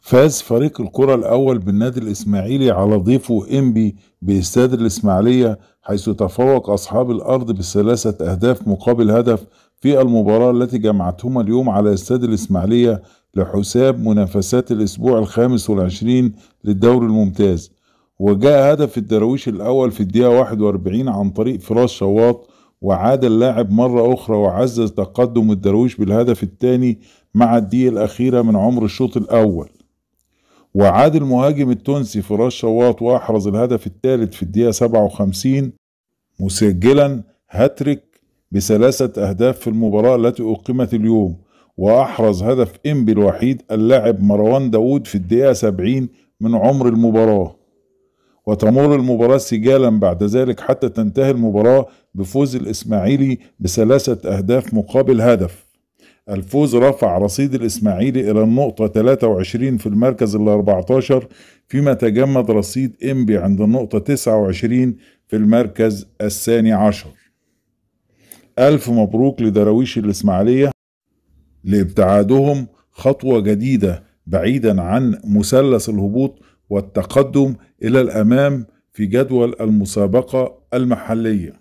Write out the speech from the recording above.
فاز فريق الكرة الأول بالنادي الإسماعيلي على ضيفه إنبي باستاد الإسماعيلية حيث تفوق أصحاب الأرض بثلاثة أهداف مقابل هدف في المباراة التي جمعتهما اليوم على استاد الإسماعيلية لحساب منافسات الأسبوع الخامس والعشرين للدوري الممتاز وجاء هدف الدراويش الأول في الدقيقة 41 عن طريق فراس شواط وعاد اللاعب مرة أخرى وعزز تقدم الدراويش بالهدف الثاني مع الدقيقة الأخيرة من عمر الشوط الأول وعاد المهاجم التونسي فراس شواط واحرز الهدف الثالث في الدقيقة 57 مسجلا هاتريك بثلاثة أهداف في المباراة التي أقيمت اليوم وأحرز هدف إنبي الوحيد اللاعب مروان داوود في الدقيقة 70 من عمر المباراة وتمر المباراة سجالا بعد ذلك حتى تنتهي المباراة بفوز الإسماعيلي بثلاثة أهداف مقابل هدف الفوز رفع رصيد الإسماعيلي إلى النقطة 23 في المركز ال 14 فيما تجمد رصيد إنبي عند النقطة 29 في المركز الثاني عشر ألف مبروك لدراويش الإسماعيلية لابتعادهم خطوة جديدة بعيدا عن مثلث الهبوط والتقدم إلى الأمام في جدول المسابقة المحلية